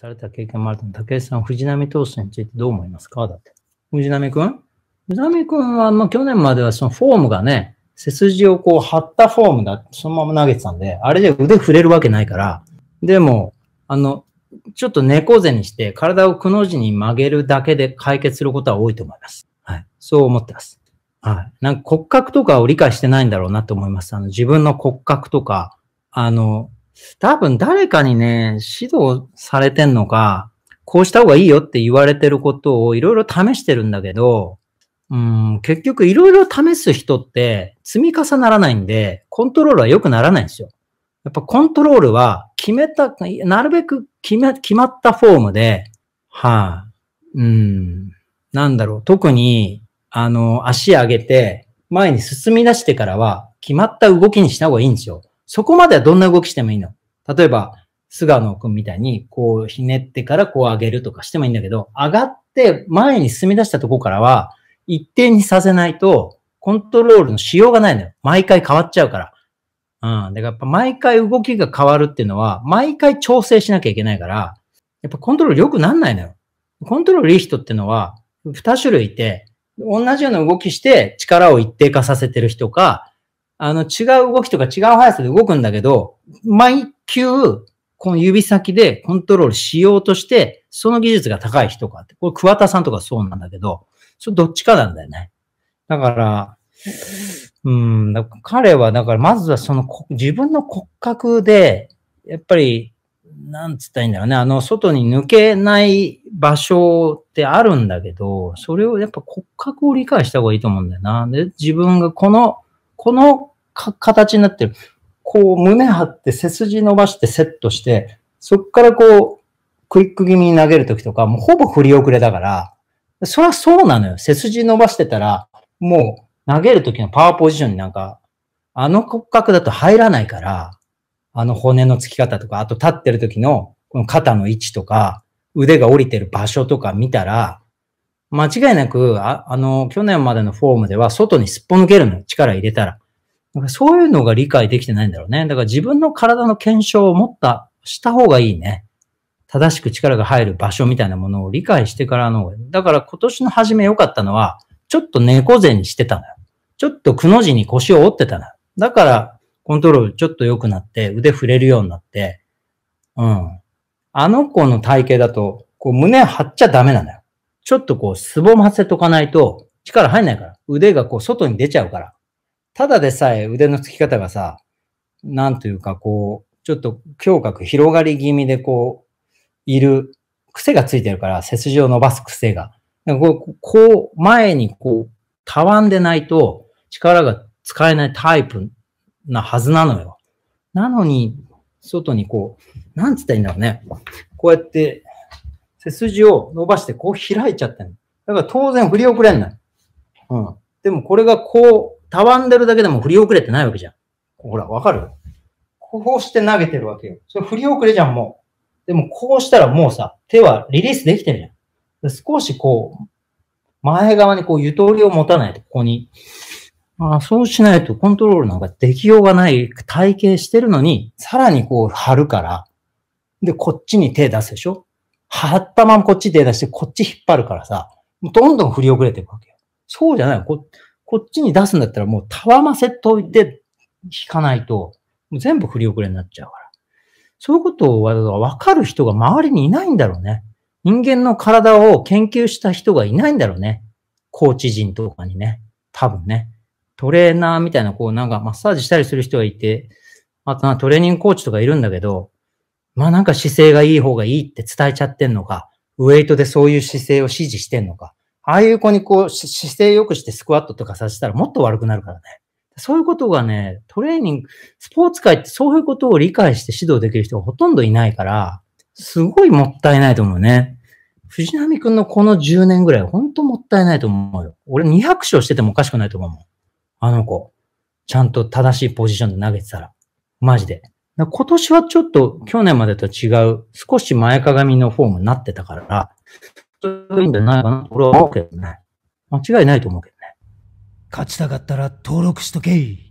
された経験もあると思う。武井さん、藤波投手についてどう思いますかだって。藤波くん藤波くんは、まあ、去年まではそのフォームがね、背筋をこう張ったフォームだそのまま投げてたんで、あれじゃ腕触れるわけないから、でも、あの、ちょっと猫背にして体をくの字に曲げるだけで解決することは多いと思います。はい。そう思ってます。はい。なんか骨格とかを理解してないんだろうなと思います。あの、自分の骨格とか、あの、多分誰かにね、指導されてんのか、こうした方がいいよって言われてることをいろいろ試してるんだけど、うん、結局いろいろ試す人って積み重ならないんで、コントロールは良くならないんですよ。やっぱコントロールは決めた、なるべく決め、決まったフォームで、はい、あ、うん、なんだろう、特に、あの、足上げて、前に進み出してからは、決まった動きにした方がいいんですよ。そこまではどんな動きしてもいいの。例えば、菅野くんみたいに、こう、ひねってからこう上げるとかしてもいいんだけど、上がって前に進み出したとこからは、一定にさせないと、コントロールのしようがないのよ。毎回変わっちゃうから。うん。だからやっぱ毎回動きが変わるっていうのは、毎回調整しなきゃいけないから、やっぱコントロール良くなんないのよ。コントロールいい人ってのは、二種類いて、同じような動きして力を一定化させてる人か、あの違う動きとか違う速さで動くんだけど、毎球、この指先でコントロールしようとして、その技術が高い人かって。これ桑田さんとかそうなんだけど、それどっちかなんだよね。だから、うん、彼はだからまずはその自分の骨格で、やっぱり、なんつったらいいんだろうね。あの、外に抜けない場所ってあるんだけど、それをやっぱ骨格を理解した方がいいと思うんだよな。で、自分がこの、この形になってる。こう胸張って背筋伸ばしてセットして、そっからこうクイック気味に投げるときとか、もうほぼ振り遅れだから、そりゃそうなのよ。背筋伸ばしてたら、もう投げるときのパワーポジションになんか、あの骨格だと入らないから、あの骨の付き方とか、あと立ってるときのこの肩の位置とか、腕が降りてる場所とか見たら、間違いなく、ああの、去年までのフォームでは外にすっぽ抜けるのよ。力入れたら。そういうのが理解できてないんだろうね。だから自分の体の検証をもった、した方がいいね。正しく力が入る場所みたいなものを理解してからの、だから今年の初め良かったのは、ちょっと猫背にしてたのよ。ちょっとくの字に腰を折ってたのよ。だから、コントロールちょっと良くなって、腕振れるようになって、うん。あの子の体型だと、こう胸張っちゃダメなのよ。ちょっとこう、すぼませとかないと、力入んないから。腕がこう、外に出ちゃうから。ただでさえ腕のつき方がさ、なんというかこう、ちょっと胸郭広がり気味でこう、いる癖がついてるから、背筋を伸ばす癖が。こう、こう前にこう、たわんでないと力が使えないタイプなはずなのよ。なのに、外にこう、なんつったらいいんだろうね。こうやって、背筋を伸ばしてこう開いちゃってんだから当然振り遅れんない。うん。でもこれがこうたわんでるだけでも振り遅れてないわけじゃん。ほら、わかるこうして投げてるわけよ。それ振り遅れじゃん、もう。でもこうしたらもうさ、手はリリースできてるじゃん。少しこう、前側にこうゆとりを持たないと、ここに。まあ、そうしないとコントロールなんかできようがない体型してるのに、さらにこう張るから、で、こっちに手出すでしょ張ったままこっち手出して、こっち引っ張るからさ、どんどん振り遅れていくわけよ。そうじゃないよ。ここっちに出すんだったらもうたわませといて引かないと、もう全部振り遅れになっちゃうから。そういうことをわかる人が周りにいないんだろうね。人間の体を研究した人がいないんだろうね。コーチ陣とかにね。多分ね。トレーナーみたいな、こうなんかマッサージしたりする人がいて、あとなトレーニングコーチとかいるんだけど、まあなんか姿勢がいい方がいいって伝えちゃってんのか、ウェイトでそういう姿勢を指示してんのか、ああいう子にこう姿勢良くしてスクワットとかさせたらもっと悪くなるからね。そういうことがね、トレーニング、スポーツ界ってそういうことを理解して指導できる人がほとんどいないから、すごいもったいないと思うね。藤波くんのこの10年ぐらい、ほんともったいないと思うよ。俺200勝しててもおかしくないと思うもん。あの子。ちゃんと正しいポジションで投げてたら。マジで。今年はちょっと去年までと違う、少し前かがみのフォームになってたから、いいんじゃないかな俺は思うけどね。間違いないと思うけどね。勝ちたかったら登録しとけい。